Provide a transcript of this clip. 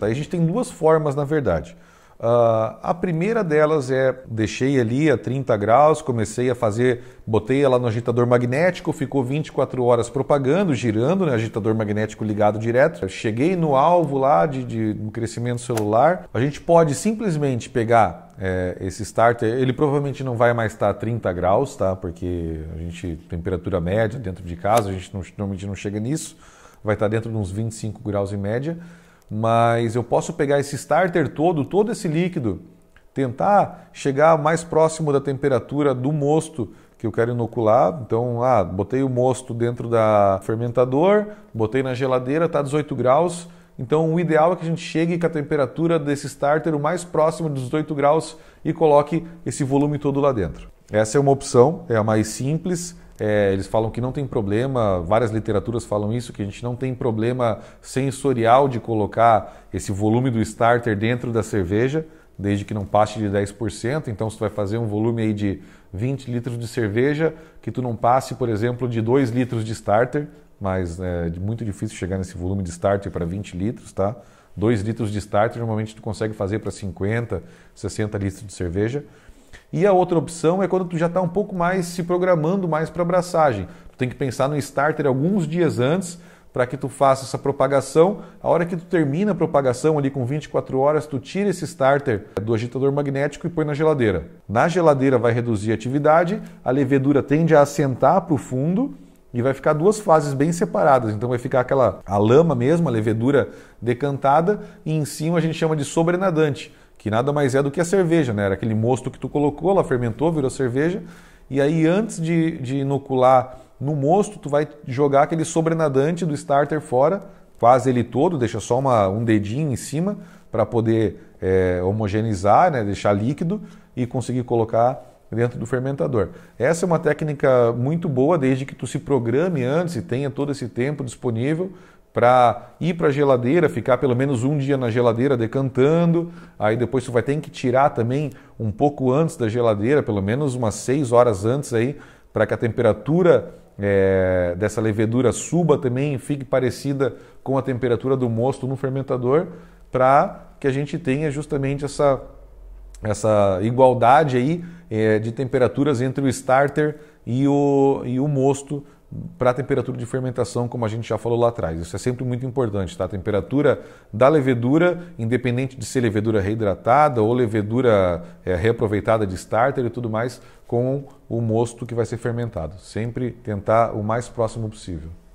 Daí a gente tem duas formas, na verdade. Uh, a primeira delas é deixei ali a 30 graus, comecei a fazer, botei ela no agitador magnético, ficou 24 horas propagando, girando, né, agitador magnético ligado direto. Eu cheguei no alvo lá de, de, crescimento celular. A gente pode simplesmente pegar é, esse starter, ele provavelmente não vai mais estar a 30 graus, tá? Porque a gente temperatura média dentro de casa, a gente não, normalmente não chega nisso, vai estar dentro de uns 25 graus em média mas eu posso pegar esse starter todo, todo esse líquido, tentar chegar mais próximo da temperatura do mosto que eu quero inocular. Então, ah, botei o mosto dentro da fermentador, botei na geladeira, está 18 graus. Então, o ideal é que a gente chegue com a temperatura desse starter o mais próximo dos 18 graus e coloque esse volume todo lá dentro. Essa é uma opção, é a mais simples, é, eles falam que não tem problema, várias literaturas falam isso, que a gente não tem problema sensorial de colocar esse volume do starter dentro da cerveja, desde que não passe de 10%. Então, se tu vai fazer um volume aí de 20 litros de cerveja, que tu não passe, por exemplo, de 2 litros de starter, mas é muito difícil chegar nesse volume de starter para 20 litros, tá? 2 litros de starter normalmente tu consegue fazer para 50, 60 litros de cerveja. E a outra opção é quando tu já está um pouco mais se programando mais para abraçagem. Tu tem que pensar no starter alguns dias antes para que tu faça essa propagação. A hora que tu termina a propagação ali com 24 horas, tu tira esse starter do agitador magnético e põe na geladeira. Na geladeira vai reduzir a atividade, a levedura tende a assentar para o fundo e vai ficar duas fases bem separadas. Então vai ficar aquela a lama mesmo, a levedura decantada e em cima a gente chama de sobrenadante que nada mais é do que a cerveja, né? Era aquele mosto que tu colocou, ela fermentou, virou cerveja, e aí antes de, de inocular no mosto, tu vai jogar aquele sobrenadante do starter fora, quase ele todo, deixa só uma, um dedinho em cima para poder é, homogeneizar, né? deixar líquido e conseguir colocar dentro do fermentador. Essa é uma técnica muito boa, desde que tu se programe antes e tenha todo esse tempo disponível para ir para a geladeira, ficar pelo menos um dia na geladeira decantando, aí depois você vai ter que tirar também um pouco antes da geladeira, pelo menos umas 6 horas antes aí, para que a temperatura é, dessa levedura suba também, fique parecida com a temperatura do mosto no fermentador, para que a gente tenha justamente essa, essa igualdade aí é, de temperaturas entre o starter e o, e o mosto para a temperatura de fermentação, como a gente já falou lá atrás. Isso é sempre muito importante, tá? A temperatura da levedura, independente de ser levedura reidratada ou levedura é, reaproveitada de starter e tudo mais, com o mosto que vai ser fermentado. Sempre tentar o mais próximo possível.